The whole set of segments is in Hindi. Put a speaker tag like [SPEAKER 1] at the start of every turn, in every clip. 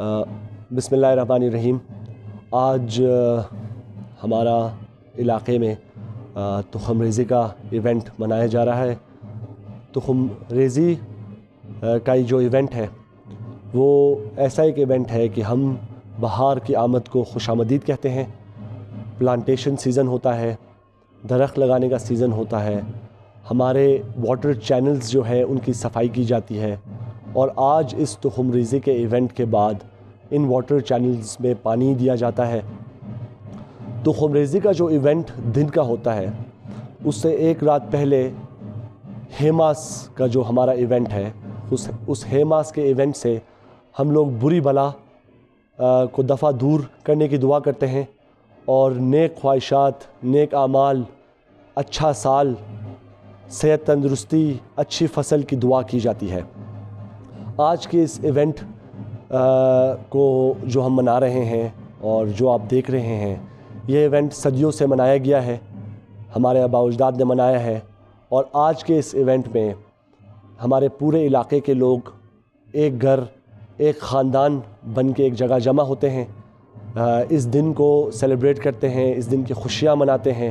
[SPEAKER 1] रहीम आज हमारा इलाके में तुखम रेज़ी का इवेंट मनाया जा रहा है तुखम रेज़ी का जो इवेंट है वो ऐसा एक इवेंट है कि हम बहार की आमद को खुश आमदीद कहते हैं प्लांटेशन सीज़न होता है दरख्त लगाने का सीज़न होता है हमारे वाटर चैनल्स जो है उनकी सफाई की जाती है और आज इस तखमरीज़ी के इवेंट के बाद इन वाटर चैनल्स में पानी दिया जाता है तो तखमरेजी का जो इवेंट दिन का होता है उससे एक रात पहले हेमास का जो हमारा इवेंट है उस उस हेमास के इवेंट से हम लोग बुरी बला आ, को दफ़ा दूर करने की दुआ करते हैं और नेक ख्वाहिशात नेक आमाल अच्छा साल सेहत तंदरुस्ती अच्छी फसल की दुआ की जाती है आज के इस इवेंट आ, को जो हम मना रहे हैं और जो आप देख रहे हैं ये इवेंट सदियों से मनाया गया है हमारे अबाउजदाद ने मनाया है और आज के इस इवेंट में हमारे पूरे इलाके के लोग एक घर एक ख़ानदान बन के एक जगह जमा होते हैं इस दिन को सेलिब्रेट करते हैं इस दिन की खुशियाँ मनाते हैं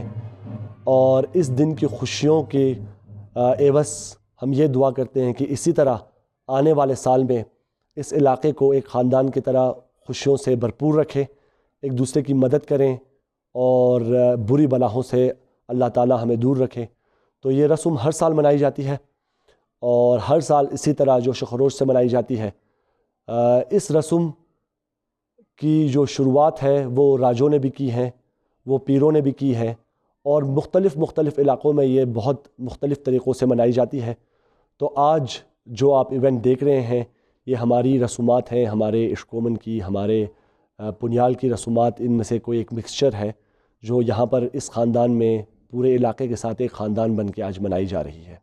[SPEAKER 1] और इस दिन की खुशियों के एवस हम ये दुआ करते हैं कि इसी तरह आने वाले साल में इस इलाक़े को एक ख़ानदान की तरह खुशियों से भरपूर रखें एक दूसरे की मदद करें और बुरी बलाहों से अल्लाह ताला हमें दूर रखे तो ये रस्म हर साल मनाई जाती है और हर साल इसी तरह जो शखरोश से मनाई जाती है इस रस्म की जो शुरुआत है वो राजों ने भी की है वो पीरों ने भी की है और मुख्तलिफ़ मुख्तलिफ़ इलाक़ों में ये बहुत मुख्तलिफ़ तरीक़ों से मनाई जाती है तो आज जो आप इवेंट देख रहे हैं ये हमारी रसूमात हैं हमारे इश्कोमन की हमारे पुनियाल की रसूमात में से कोई एक मिक्सचर है जो यहाँ पर इस ख़ानदान में पूरे इलाके के साथ एक ख़ानदान बन के आज मनाई जा रही है